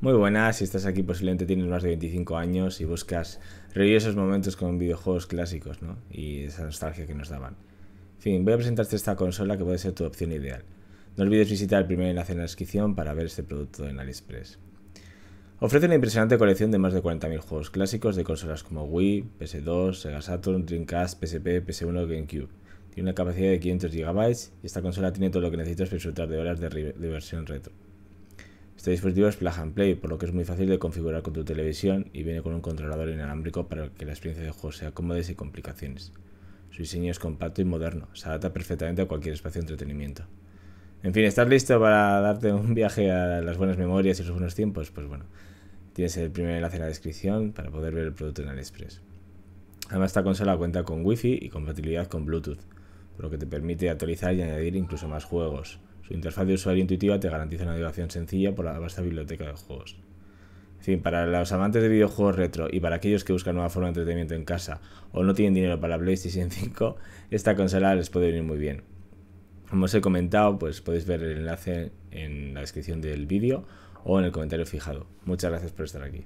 Muy buenas, si estás aquí posiblemente tienes más de 25 años y buscas revivir esos momentos con videojuegos clásicos, ¿no? Y esa nostalgia que nos daban. En fin, voy a presentarte esta consola que puede ser tu opción ideal. No olvides visitar el primer enlace en la descripción para ver este producto en AliExpress. Ofrece una impresionante colección de más de 40.000 juegos clásicos de consolas como Wii, PS2, Sega Saturn, Dreamcast, PSP, PS1 GameCube. Tiene una capacidad de 500 GB y esta consola tiene todo lo que necesitas para disfrutar de horas de diversión retro. Este dispositivo es plug and play, por lo que es muy fácil de configurar con tu televisión y viene con un controlador inalámbrico para que la experiencia de juego sea cómoda y sin complicaciones. Su diseño es compacto y moderno, se adapta perfectamente a cualquier espacio de entretenimiento. En fin, ¿estás listo para darte un viaje a las buenas memorias y los buenos tiempos? Pues bueno, tienes el primer enlace en la descripción para poder ver el producto en AliExpress. Además, esta consola cuenta con wifi y compatibilidad con Bluetooth, por lo que te permite actualizar y añadir incluso más juegos. Su interfaz de usuario intuitiva te garantiza una navegación sencilla por la vasta biblioteca de juegos. En fin, para los amantes de videojuegos retro y para aquellos que buscan nueva forma de entretenimiento en casa o no tienen dinero para la PlayStation 5, esta consola les puede venir muy bien. Como os he comentado, pues podéis ver el enlace en la descripción del vídeo o en el comentario fijado. Muchas gracias por estar aquí.